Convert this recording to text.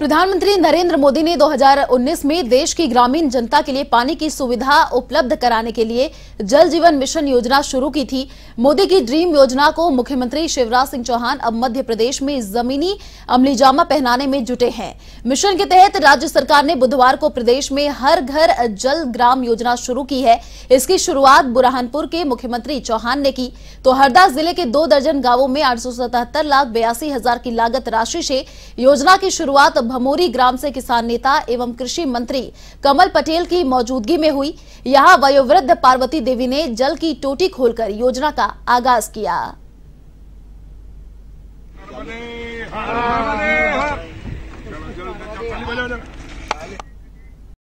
प्रधानमंत्री नरेंद्र मोदी ने 2019 में देश की ग्रामीण जनता के लिए पानी की सुविधा उपलब्ध कराने के लिए जल जीवन मिशन योजना शुरू की थी मोदी की ड्रीम योजना को मुख्यमंत्री शिवराज सिंह चौहान अब मध्य प्रदेश में जमीनी अमलीजामा पहनाने में जुटे हैं मिशन के तहत राज्य सरकार ने बुधवार को प्रदेश में हर घर जल ग्राम योजना शुरू की है इसकी शुरुआत बुरहानपुर के मुख्यमंत्री चौहान ने की तो हरदा जिले के दो दर्जन गांवों में आठ लाख बयासी हजार की लागत राशि से योजना की शुरुआत भमोरी ग्राम से किसान नेता एवं कृषि मंत्री कमल पटेल की मौजूदगी में हुई यहां वयोवृद्ध पार्वती देवी ने जल की टोटी खोलकर योजना का आगाज किया हाँ, हाँ।